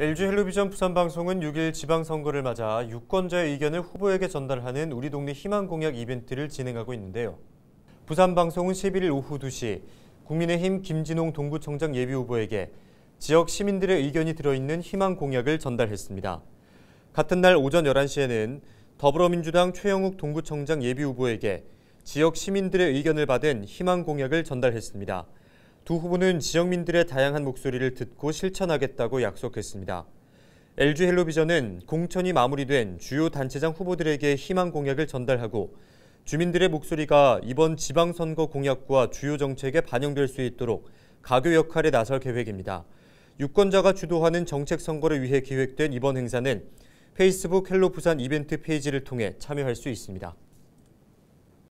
LG 헬로비전 부산방송은 6일 지방선거를 맞아 유권자의 의견을 후보에게 전달하는 우리 동네 희망공약 이벤트를 진행하고 있는데요. 부산방송은 11일 오후 2시 국민의힘 김진홍 동구청장 예비후보에게 지역 시민들의 의견이 들어있는 희망공약을 전달했습니다. 같은 날 오전 11시에는 더불어민주당 최영욱 동구청장 예비후보에게 지역 시민들의 의견을 받은 희망공약을 전달했습니다. 두 후보는 지역민들의 다양한 목소리를 듣고 실천하겠다고 약속했습니다. LG 헬로비전은 공천이 마무리된 주요 단체장 후보들에게 희망 공약을 전달하고 주민들의 목소리가 이번 지방선거 공약과 주요 정책에 반영될 수 있도록 가교 역할에 나설 계획입니다. 유권자가 주도하는 정책 선거를 위해 기획된 이번 행사는 페이스북 헬로 부산 이벤트 페이지를 통해 참여할 수 있습니다.